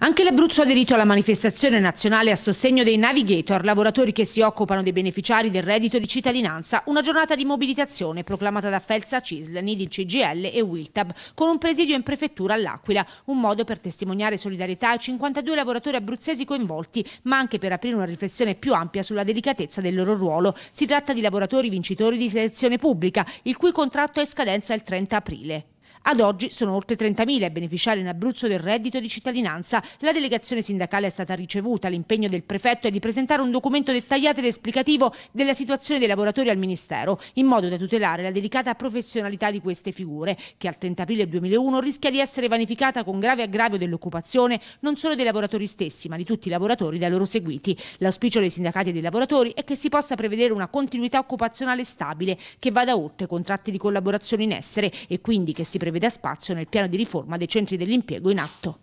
Anche l'Abruzzo ha aderito alla manifestazione nazionale a sostegno dei navigator, lavoratori che si occupano dei beneficiari del reddito di cittadinanza, una giornata di mobilitazione proclamata da Felsa Cisl, Nidil CGL e Wiltab, con un presidio in prefettura all'Aquila, un modo per testimoniare solidarietà ai 52 lavoratori abruzzesi coinvolti, ma anche per aprire una riflessione più ampia sulla delicatezza del loro ruolo. Si tratta di lavoratori vincitori di selezione pubblica, il cui contratto è scadenza il 30 aprile. Ad oggi sono oltre 30.000 i beneficiari in Abruzzo del reddito di cittadinanza. La delegazione sindacale è stata ricevuta. L'impegno del prefetto è di presentare un documento dettagliato ed esplicativo della situazione dei lavoratori al Ministero, in modo da tutelare la delicata professionalità di queste figure, che al 30 aprile 2001 rischia di essere vanificata con grave aggravio dell'occupazione non solo dei lavoratori stessi, ma di tutti i lavoratori da loro seguiti. L'auspicio dei sindacati e dei lavoratori è che si possa prevedere una continuità occupazionale stabile che vada oltre contratti di collaborazione in essere e quindi che si preveda deve dare spazio nel piano di riforma dei centri dell'impiego in atto.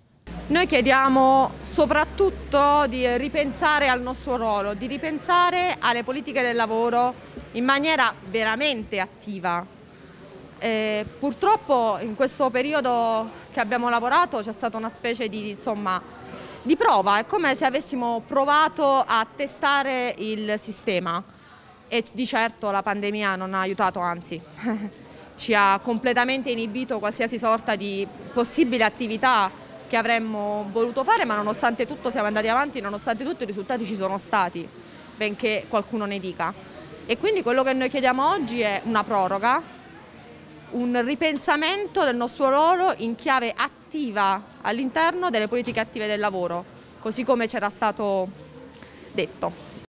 Noi chiediamo soprattutto di ripensare al nostro ruolo, di ripensare alle politiche del lavoro in maniera veramente attiva. E eh, purtroppo in questo periodo che abbiamo lavorato c'è stata una specie di, insomma, di prova, è come se avessimo provato a testare il sistema e di certo la pandemia non ha aiutato, anzi. ci ha completamente inibito qualsiasi sorta di possibile attività che avremmo voluto fare, ma nonostante tutto siamo andati avanti, nonostante tutto i risultati ci sono stati, benché qualcuno ne dica. E quindi quello che noi chiediamo oggi è una proroga, un ripensamento del nostro ruolo in chiave attiva all'interno delle politiche attive del lavoro, così come c'era stato detto.